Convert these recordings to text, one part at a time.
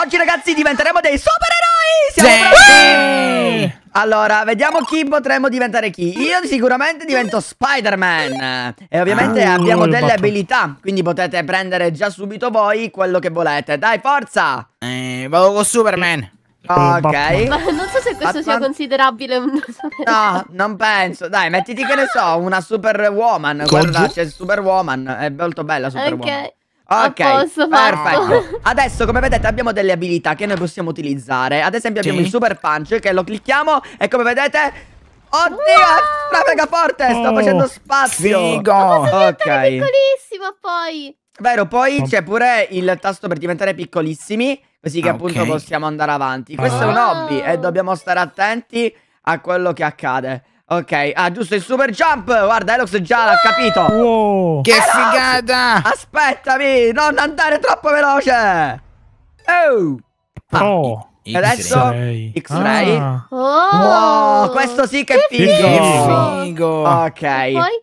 Oggi ragazzi diventeremo dei supereroi! Siamo sì. pronti! Allora, vediamo chi potremmo diventare chi. Io sicuramente divento Spider-Man. E ovviamente ah, abbiamo delle fatto. abilità, quindi potete prendere già subito voi quello che volete. Dai, forza! Eh, vado con Superman. Ok. Ma non so se questo Batman... sia considerabile un No, non penso. Dai, mettiti che ne so, una Superwoman. Guarda, c'è Superwoman. È molto bella Superwoman. Ok. Ok, posto, perfetto. Adesso, come vedete, abbiamo delle abilità che noi possiamo utilizzare. Ad esempio, abbiamo il super punch, che lo clicchiamo e come vedete... Oddio, wow. è mega forte! Sto oh, facendo spazio! Figo! Ma ok. piccolissimo poi! Vero, poi c'è pure il tasto per diventare piccolissimi, così che ah, appunto possiamo andare avanti. Ah. Questo oh. è un hobby e ah. dobbiamo stare attenti a quello che accade. Ok, ah giusto il super jump Guarda Elox già l'ha capito wow. Che Elox, figata Aspettami non andare troppo veloce Oh Oh ah, e adesso X-Ray ah. oh. Wow, oh. questo sì che, che figo. figo. figo Ok poi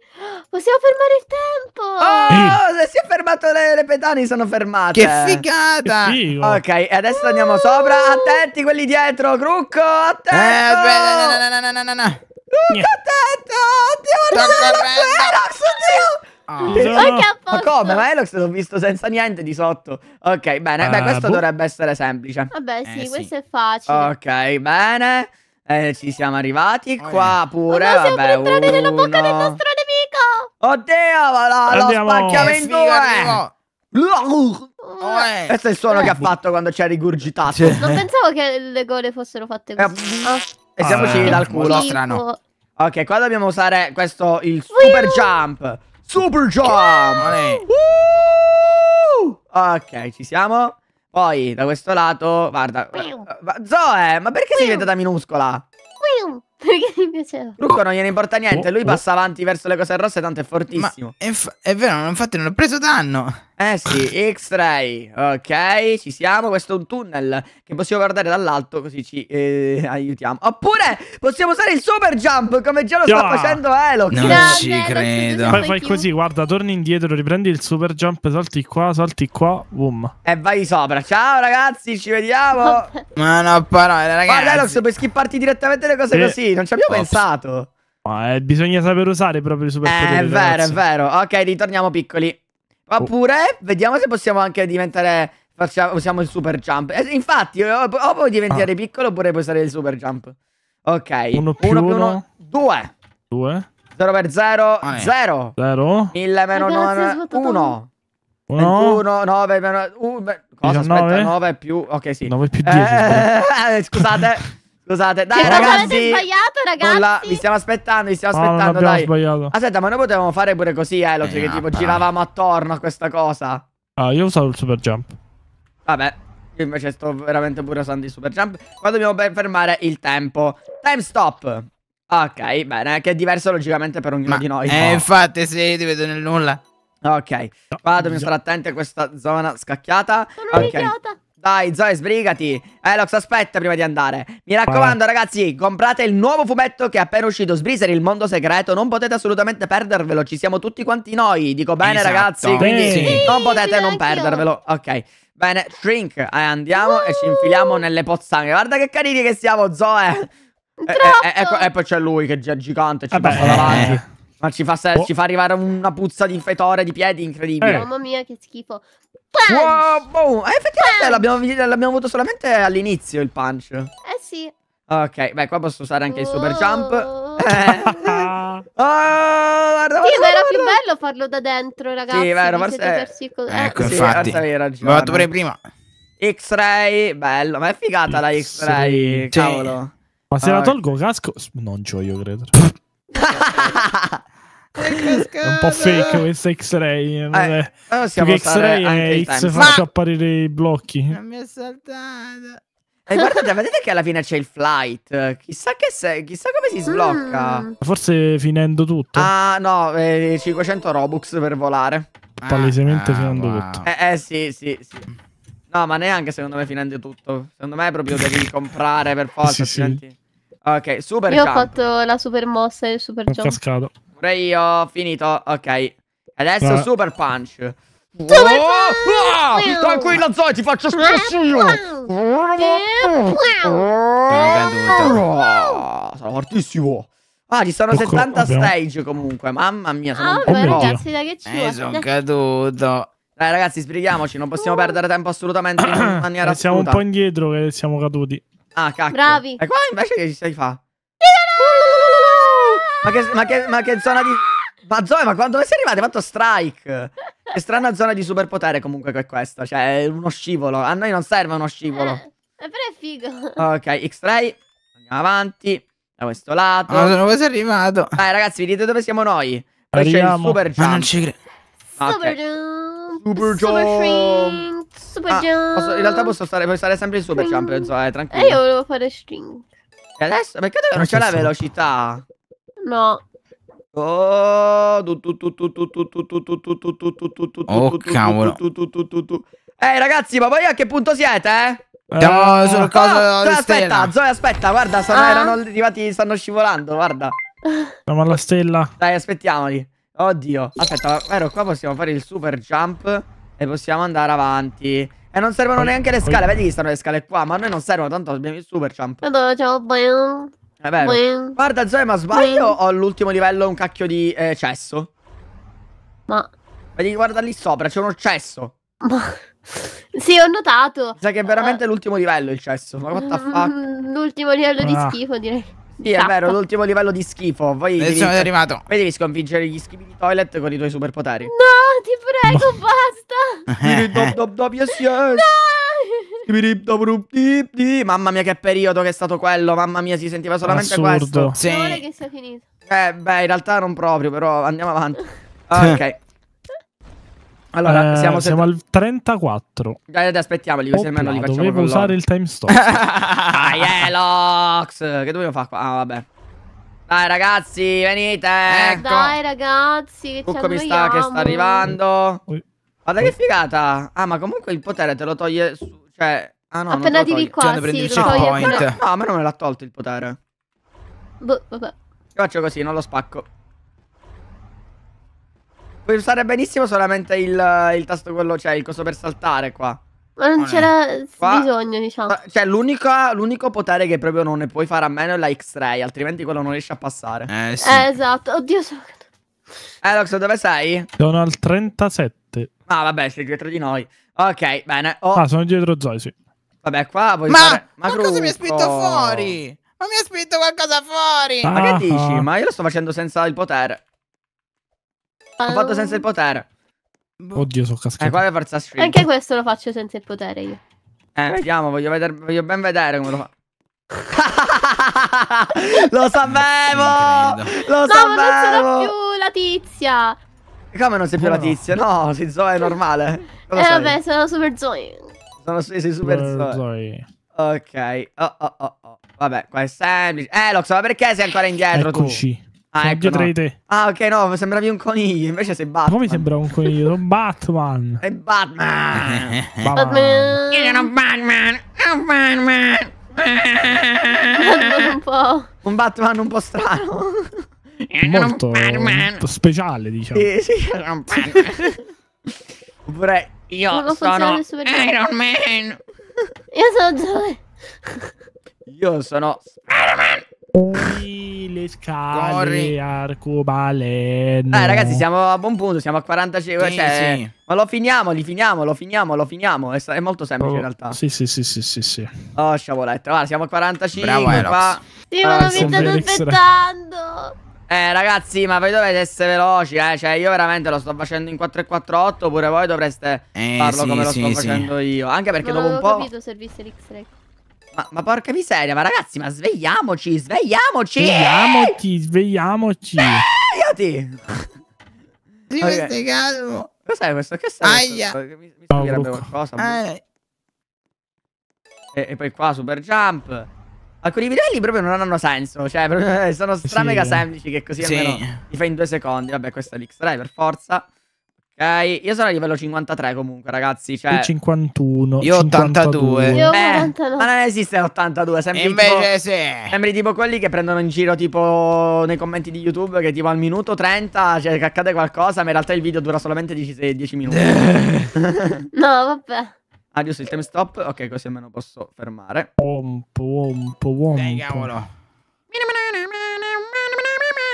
possiamo fermare il tempo Oh sì. si è fermato le, le pedane sono fermate Che figata che figo. Ok adesso andiamo sopra Attenti quelli dietro Crucco attento eh, beh, no, no, no, no, no, no contento! Ti ho oh. okay, Ma come? Ma Elox l'ho visto senza niente di sotto. Ok, bene. Beh, eh, questo boh. dovrebbe essere semplice. Vabbè, eh, sì, questo è facile. Ok, bene. Eh, ci siamo arrivati oh, qua pure. Oh, no, vabbè, uno. nella bocca del nostro nemico. Oddio, ma la, Andiamo. lo spacchiamento è. Oh, eh. eh. Questo è il suono che ha fatto quando ci ha rigurgitato. Non pensavo che le gole fossero fatte così. Ah. E siamoci eh, ah. dal culo. Strano. Ok, qua dobbiamo usare questo, il super jump. Super jump! Ok, ci siamo. Poi, da questo lato, guarda. Zoe, ma perché sei diventata minuscola? Perché mi piaceva. Luco non gliene importa niente, oh, lui oh. passa avanti verso le cose rosse, tanto è fortissimo. Ma è, è vero, infatti non ho preso danno. Eh sì, X-Ray, ok, ci siamo, questo è un tunnel che possiamo guardare dall'alto così ci eh, aiutiamo. Oppure possiamo usare il super jump come già lo sta Ah! facendo Elox. No. Non ci credo. Fai, fai così, guarda, torni indietro, riprendi il super jump, salti qua, salti qua, boom. E vai sopra, ciao ragazzi, ci vediamo. Ma no, parole, eh, Guarda Elox, ragazzi. puoi skipparti direttamente le cose Sì. così, non ci abbiamo Ops. pensato. Ma, eh, bisogna saper usare proprio i super jump. Eh, è vero, è vero. Ok, ritorniamo piccoli. Oppure, oh. vediamo se possiamo anche diventare... Facciamo, usiamo il super jump. Eh, infatti, o, o puoi diventare ah. piccolo oppure puoi usare il super jump. Ok. 1 più 1. 2. 2. 0 per 0. 0. 0. 1000 meno 9. 1. 21, 9 meno... Uh, cosa? 19? Aspetta, 9 più... Ok, sì. 9 più 10. Eh, eh, scusate. Scusate, dai, che ragazzi. sbagliato, ragazzi. La... Vi stiamo aspettando, vi stiamo ah, aspettando. No, dai. sbagliato. Aspetta, ma noi potevamo fare pure così, Elot. Eh, che eh, tipo giravamo attorno a questa cosa. Ah, io usavo il super jump. Vabbè. Io invece sto veramente pure usando il super jump. Qua dobbiamo fermare il tempo. Time stop. Ok, bene. Che è diverso logicamente per ognuno ma... di noi. Eh, no. infatti, sì, ti vedo nel nulla. Ok, qua dobbiamo stare attenti a questa zona scacchiata. Sono okay. un dai, Zoe, sbrigati. Elox, eh, aspetta prima di andare. Mi raccomando, ah. ragazzi, comprate il nuovo fumetto che è appena uscito, Sbriser, il mondo segreto. Non potete assolutamente perdervelo. Ci siamo tutti quanti noi. Dico bene, esatto. ragazzi. Quindi sì. non potete sì, non perdervelo. Ok. Bene, shrink. Eh, andiamo uh. e ci uh. infiliamo nelle pozzanghe. Guarda che carini che siamo, Zoe. E, eh, eh, e, e, e, poi c'è lui che è gigante, ci passa davanti. Ma ci fa, oh. ci fa, arrivare una puzza di fetore di piedi incredibile. Mamma mia, che schifo. Punch! Wow, wow. Boh, eh, effettivamente l'abbiamo avuto solamente all'inizio il punch. Eh sì. Ok, beh, qua posso usare anche oh. il super oh. jump. Eh. oh, guarda, sì, ma era più bello farlo da dentro, ragazzi. Sì, vero, forse... Eh. Ecco, eh, sì, infatti. L'ho fatto prima. X-Ray, bello, ma è figata la X-Ray, sì. cavolo. Ma se ah, la tolgo casco... Non c'ho io, credo. È un po' fake questa X-ray. Eh, eh vabbè. Che X-ray è eh, X, faccio apparire i blocchi. Non mi è saltato. E guardate, vedete che alla fine c'è il flight. Chissà, che se, chissà come si sblocca. Mm. Forse finendo tutto. Ah, no, eh, 500 Robux per volare. Palesemente ah, finendo wow. tutto. Eh, eh, sì, sì, sì. No, ma neanche secondo me finendo tutto. Secondo me proprio devi comprare per forza. Sì, sì. Ok, super Io jump. ho fatto la super mossa e il super jump. Cascato. Sempre io, finito. Ok. Adesso ah. Super Punch. Oh, ah, tranquilla Zoe, ti faccio spesso io. sono fortissimo. Ah, ci sono 70 stage comunque. Mamma mia, sono ah, un po' ragazzi, da che ci eh, sono caduto. Dai ragazzi, sbrighiamoci, non possiamo perdere tempo assolutamente in maniera assoluta. Eh, siamo un po' indietro che siamo caduti. Ah, cacchio. Bravi. E qua invece che ci si fa? Tira! Ma che, ma che, ma che zona di... Ma Zoe, ma quando sei arrivata? Hai fatto strike. Che strana zona di superpotere comunque che è questa. Cioè, è uno scivolo. A noi non serve uno scivolo. Eh, però è figo. Ok, X-Ray. Andiamo avanti. Da questo lato. Ma sono quasi arrivato. Dai, ragazzi, vedete dove siamo noi. Poi c'è il super jump. Ma non ci credo. Ah, okay. Super jump. Super jump. Super ah, jump. Posso, in realtà posso stare, puoi stare sempre in super jump, eh, Zoe, tranquillo. E eh, io volevo fare string. E adesso? Perché non c'è la velocità? No. Oh, cavolo. Ehi ragazzi, ma voi a che punto siete, Andiamo eh, sul coso oh, aspetta, Zoe, aspetta, guarda, sono, arrivati, stanno scivolando, guarda. Siamo alla stella. Dai, aspettiamoli. Oddio. Aspetta, vero, qua possiamo fare il super jump e possiamo andare avanti. E non servono neanche le scale, vedi che stanno le scale qua, ma a noi non servono, tanto abbiamo il super jump. Madonna, ciao, è vero. Guarda Zoe, ma sbaglio Buen. ho l'ultimo livello un cacchio di eh, cesso? Ma... Vedi, guarda lì sopra, c'è un cesso. Ma... Sì, ho notato. Sai che è veramente uh... l'ultimo livello il cesso. Ma what the mm, fuck? L'ultimo livello ah. di schifo, direi. Sì, è vero, l'ultimo livello di schifo. Poi devi, sono arrivato. Poi devi sconfiggere gli schifi di toilet con i tuoi superpoteri. No, ti prego, basta. Dop, dop, dop, yes, yes. No! Mamma mia, che periodo che è stato quello. Mamma mia, si sentiva solamente Assurdo. questo. Sì. che sia finito. Eh, beh, in realtà non proprio, però andiamo avanti. Ah, ok. Allora, Eh, siamo, siamo, al 34. Dai, aspettiamoli, così almeno li facciamo Dovevo con loro. usare il time stop. Dai, Elox! Che dobbiamo fare qua? Ah, vabbè. Dai, ragazzi, venite! Eh, ecco! Dai, ragazzi, che ci mi sta che sta arrivando. Guarda che figata! Ah, ma comunque il potere te lo toglie su- cioè, ah no, appena arrivi qua, sì, lo toglie, point. Però... No, a me non me l'ha tolto il potere. Boh, vabbè. Io faccio così, non lo spacco. Puoi usare benissimo solamente il, il tasto quello, cioè il coso per saltare qua. Ma non, c'era bisogno, diciamo. Ah, cioè, l'unico potere che proprio non ne puoi fare a meno è la X-Ray, altrimenti quello non riesce a passare. Eh, eh sì. Eh, esatto. Oddio, sono... Eh, Lox, dove sei? Sono al 37. Ah, vabbè, sei dietro di noi. Ok, bene. Oh. Ah, sono dietro Zoe, sì. Vabbè, qua voglio Ma, fare... ma gruppo. cosa mi ha spinto fuori? Ma mi ha spinto qualcosa fuori! Ah. Ma che dici? Ma io lo sto facendo senza il potere. L'ho fatto senza il potere. Oddio, sono cascato. Eh, qua è forza Anche questo lo faccio senza il potere io. Eh, vediamo, voglio, vedere, voglio ben vedere come lo fa. lo sapevo! Lo no, sapevo! non sono più la tizia! Come non sei più no. la tizia? No, sei Zoe, è normale. Cosa eh sei? vabbè, sono Super Zoe. Sono, sei Super, super Zoe. Ok. Oh, oh, oh, oh, Vabbè, qua è semplice. Eh, Lox, ma perché sei ancora indietro Eccoci. tu? Ah, ecco, no. di te. ah, ok, no, sembravi un coniglio, invece sei Batman. Come mi sembra un coniglio? Sono Batman. È Batman. Batman. Io sono Batman. Sono Batman. Batman un po'. Un Batman un po' strano molto, molto speciale, diciamo. Eh, sì. Vorrei... Io sono Iron Man. Io sono Zoe. Io sono Spider-Man. Le scale Corri. arcobaleno. Eh, ragazzi, siamo a buon punto. Siamo a 45. Sì, cioè, sì. Ma lo finiamo, li finiamo, lo finiamo, lo finiamo. È, è molto semplice oh, in realtà. Sì, sì, sì, sì, sì, sì. Oh, sciaboletta. Guarda, siamo a 45. Bravo, Erox. Qua. Sì, ma l'ho vinto aspettando. Eh ragazzi ma voi dovete essere veloci eh Cioè io veramente lo sto facendo in 4 e 4 8 Pure voi dovreste eh, farlo sì, come lo sì, sto sì. facendo io Anche perché non dopo un po' Non capito servisse l'X-Rec ma, ma, porca miseria, ma ragazzi, ma svegliamoci, svegliamoci! Svegliamoci, svegliamoci! Svegliati! Eh, sì, okay. questo calmo! Cos'è questo? Che Aia! Questo? Mi, mi servirebbe qualcosa. Eh. E, e poi qua, super jump. Alcuni livelli proprio non hanno senso. Cioè, eh, sono stra mega sì. semplici che così sì. almeno ti fai in due secondi. Vabbè, questo è l'X-Ray per forza. Ok, io sono a livello 53 comunque, ragazzi. Cioè... Io 51. Io 82. Io eh, ma non esiste 82. Sembri Invece tipo, sì. Sembri tipo quelli che prendono in giro tipo nei commenti di YouTube che tipo al minuto 30 cioè, che accade qualcosa, ma in realtà il video dura solamente 10, 10 minuti. no, vabbè. Adios il time stop. Ok, così almeno posso fermare. Pompo,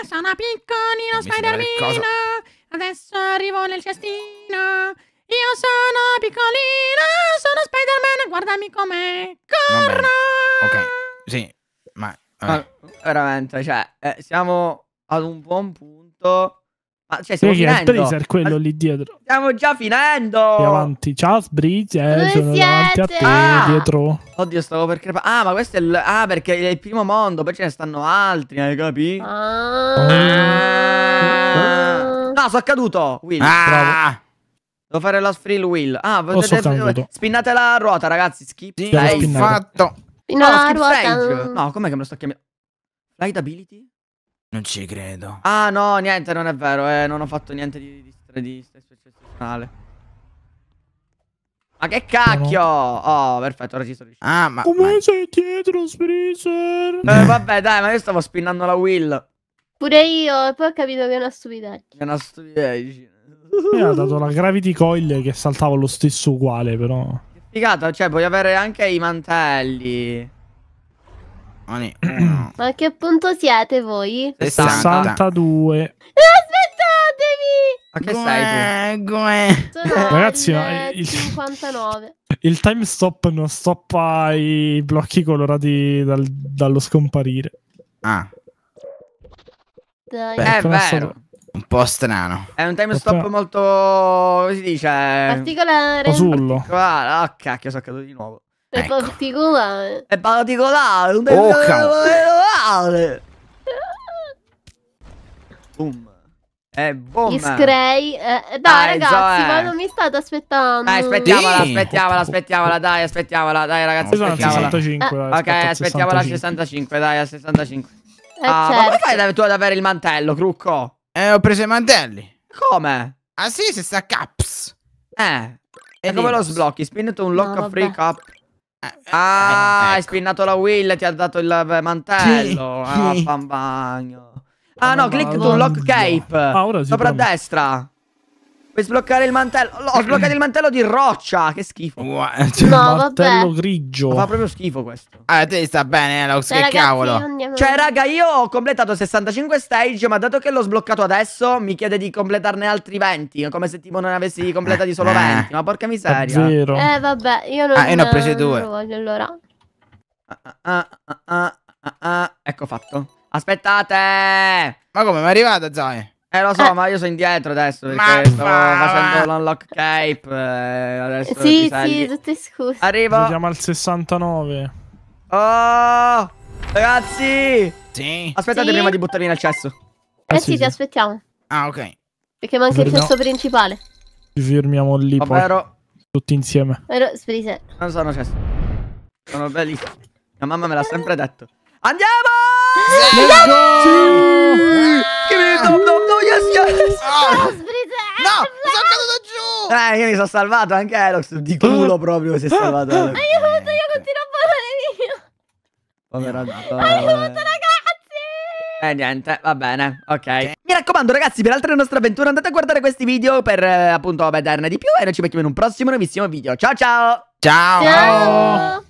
Sono piccolino Spider-Man. Adesso arrivo nel cestino. Io sono piccolino, sono Spider-Man, guardami com'è. Corro! Ok, sì, ma... ma ah, veramente, cioè, eh, siamo ad un buon punto ma ah, cioè, stiamo Perché finendo. È il Breezer quello Ma... lì dietro. Stiamo già finendo. Andiamo avanti. Ciao, Breezer. sono davanti a te, ah! dietro. Oddio, stavo per crepare. Ah, ma questo è il... Ah, perché è il primo mondo. Poi ce ne stanno altri, hai capito? Ah. Ah. No, sono caduto, Will. Ah. Devo fare la free wheel. Ah, vedete, oh, spinnate la ruota, ragazzi. Skip. Sì, l'hai fatto. No, no, skip ruota. stage. No, com'è che me lo sto chiamando? Flight ability? Non ci credo. Ah no, niente, non è vero, eh, non ho fatto niente di, di, di stesso eccezionale. Ma che cacchio! Oh, perfetto, ora ci sono riuscito. Ah, ma... Come ma... sei dietro, Spreezer? Eh, vabbè, dai, ma io stavo spinnando la will. Pure io, e poi ho capito che è una stupidaggine. È una stupidaggine. Mi ha dato la gravity coil che saltava lo stesso uguale, però. Che figata, cioè, puoi avere anche i mantelli. Ma a che punto siete voi? 60. 62. Aspettatemi! Ma che stai tu? Ragazzi, al il, 59. Il time stop non stoppa i blocchi colorati dal, dallo scomparire. Ah. Dai. Beh, è ecco, vero. Un po' strano. È un time stop molto. come si dice? Particolare. Osullo. Ah, oh, cacchio, sono caduto di nuovo. È ecco. particolare. È particolare. Un oh, particolare. boom. È boom. Gli eh, eh, dai, dai, ragazzi, ma non mi state aspettando. Dai, aspettiamola, sì. aspettiamola, aspettiamola. Dai, aspettiamola. Dai, ragazzi, Io aspettiamola. 65, eh. Ok, aspettiamola a 65. Dai, a 65. ah, certo. Ma come certo. fai da, tu ad avere il mantello, Crucco? Eh, ho preso i mantelli. Come? Ah, sì, se sta caps. Eh. E, e come lo sblocchi? Spin to unlock no, a free cup. Eh, eh, ah, ecco. hai spinnato la will ti ha dato il mantello. Sì, ah, sì. Ah, ah, no, click to lock cape. Ah, sopra a destra per sbloccare il mantello. Ho sbloccato il mantello di roccia. Che schifo. Wow, cioè, no, mantello vabbè. grigio. Ma fa proprio schifo questo. Ah, te sta bene, Elox. Eh, cioè, che ragazzi, cavolo. Andiamo... Cioè, raga, io ho completato 65 stage, ma dato che l'ho sbloccato adesso, mi chiede di completarne altri 20. Come se tipo non avessi eh, completati solo 20. Ma porca miseria. Zero. Eh, vabbè, io non, ah, io ne ho presi due. Voglio, allora. Ah ah ah, ah, ah, ah, ecco fatto. Aspettate. Ma come Ma è arrivato, Zai? Eh lo so, eh. ma io sono indietro adesso perché ma stavo va, facendo l'unlock cape. Eh, adesso sì, sì, tutte scuse. Arrivo. Siamo al 69. Oh! Ragazzi! Sì. Aspettate sì. prima di buttarmi nel cesso. Eh, eh sì, sì, ti aspettiamo. Ah, ok. Perché manca Fermiamo. il cesso principale. Ci firmiamo lì Ovvero... poi. Tutti insieme. Ovvero, sprise. Non sono cesso. Sono bellissimo. Mia mamma me l'ha sempre detto. Andiamo! Sì! Andiamo! Sì! Eh, io mi sono salvato anche Elox di culo proprio si è salvato. Aiuto, io continuo a volare io. Povera Aiuto, ragazzi! E eh, niente, va bene, ok. Mi raccomando ragazzi, per altre nostre avventure andate a guardare questi video per eh, appunto vederne di più e noi ci becchiamo in un prossimo nuovissimo video. Ciao ciao! Ciao! ciao.